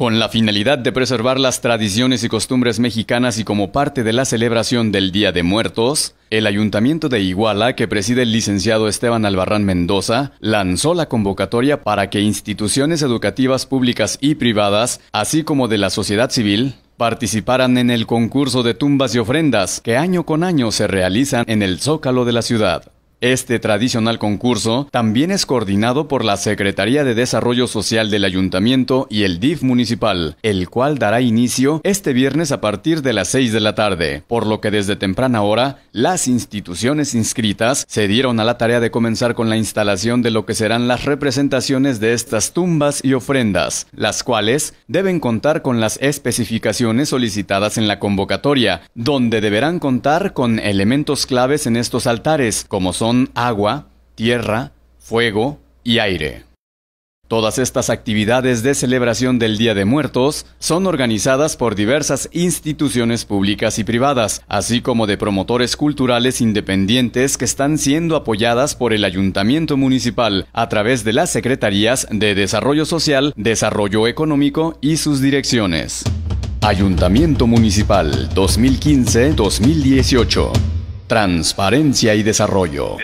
Con la finalidad de preservar las tradiciones y costumbres mexicanas y como parte de la celebración del Día de Muertos, el Ayuntamiento de Iguala, que preside el licenciado Esteban Albarrán Mendoza, lanzó la convocatoria para que instituciones educativas públicas y privadas, así como de la sociedad civil, participaran en el concurso de tumbas y ofrendas que año con año se realizan en el zócalo de la ciudad. Este tradicional concurso también es coordinado por la Secretaría de Desarrollo Social del Ayuntamiento y el DIF municipal, el cual dará inicio este viernes a partir de las 6 de la tarde, por lo que desde temprana hora las instituciones inscritas se dieron a la tarea de comenzar con la instalación de lo que serán las representaciones de estas tumbas y ofrendas, las cuales deben contar con las especificaciones solicitadas en la convocatoria, donde deberán contar con elementos claves en estos altares, como son agua, tierra, fuego y aire. Todas estas actividades de celebración del Día de Muertos son organizadas por diversas instituciones públicas y privadas, así como de promotores culturales independientes que están siendo apoyadas por el Ayuntamiento Municipal a través de las Secretarías de Desarrollo Social, Desarrollo Económico y sus direcciones. Ayuntamiento Municipal 2015-2018 Transparencia y desarrollo.